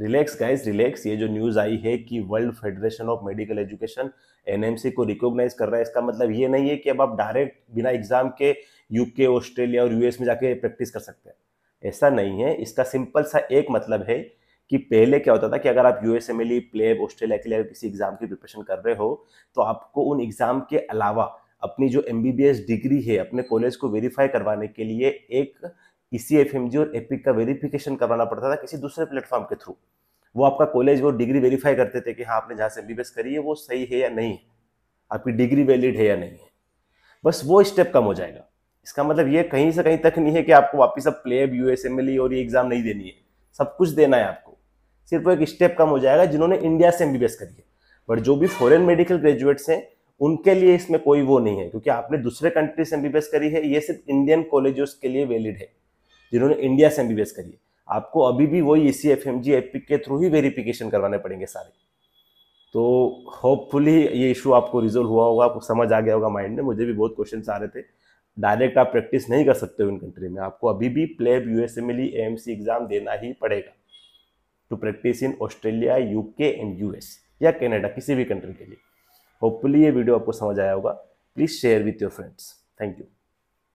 relax guys relax ये जो news आई है कि world federation of medical education NMC को रिकॉग्नाइज कर रहा है इसका मतलब ये नहीं है कि अब आप डायरेक्ट बिना एग्जाम के यूके ऑस्ट्रेलिया और यूएस में जाके प्रैक्टिस कर सकते हैं ऐसा नहीं है इसका सिंपल सा एक मतलब है कि पहले क्या होता था कि अगर आप यूएसए में लिए प्लेब ऑस्ट्रेलिया के लिए किसी एग्जाम की प्रिपरेशन कर रहे हो तो आपको उन एग्जाम के अलावा अपनी जो एम डिग्री है अपने कॉलेज को वेरीफाई करवाने के लिए एक ईसीएफएमजी एफ एम जी और एपिक का वेरिफिकेशन करवाना पड़ता था किसी दूसरे प्लेटफॉर्म के थ्रू वो आपका कॉलेज और डिग्री वेरीफाई करते थे कि हाँ आपने जहाँ से एम करी है वो सही है या नहीं है आपकी डिग्री वैलिड है या नहीं है बस वो स्टेप कम हो जाएगा इसका मतलब ये कहीं से कहीं तक नहीं है कि आपको वापिस अब PLAB U S M L E e और ये एग्ज़ाम नहीं देनी है सब कुछ देना है आपको सिर्फ वो एक स्टेप कम हो जाएगा जिन्होंने इंडिया से एम बी एस करी है बट जो भी फॉरेन मेडिकल ग्रेजुएट्स हैं उनके लिए इसमें कोई वो नहीं है क्योंकि आपने दूसरे कंट्री से एम बी करी है ये सिर्फ इंडियन कॉलेजेस के लिए वैलिड है जिन्होंने इंडिया से एमबीबीएस करी है आपको अभी भी वही इसी एफ एम जी के थ्रू ही वेरिफिकेशन करवाने पड़ेंगे सारे तो होपफुली ये इशू आपको रिजोल्व हुआ होगा आपको समझ आ गया होगा माइंड में मुझे भी बहुत क्वेश्चन आ रहे थे डायरेक्ट आप प्रैक्टिस नहीं कर सकते हो इन कंट्री में आपको अभी भी PLAB U S M M C exam देना ही पड़ेगा to practise in Australia UK and US या कैनेडा किसी भी कंट्री के लिए होपफुली ये वीडियो आपको समझ आया होगा please share with your friends thank you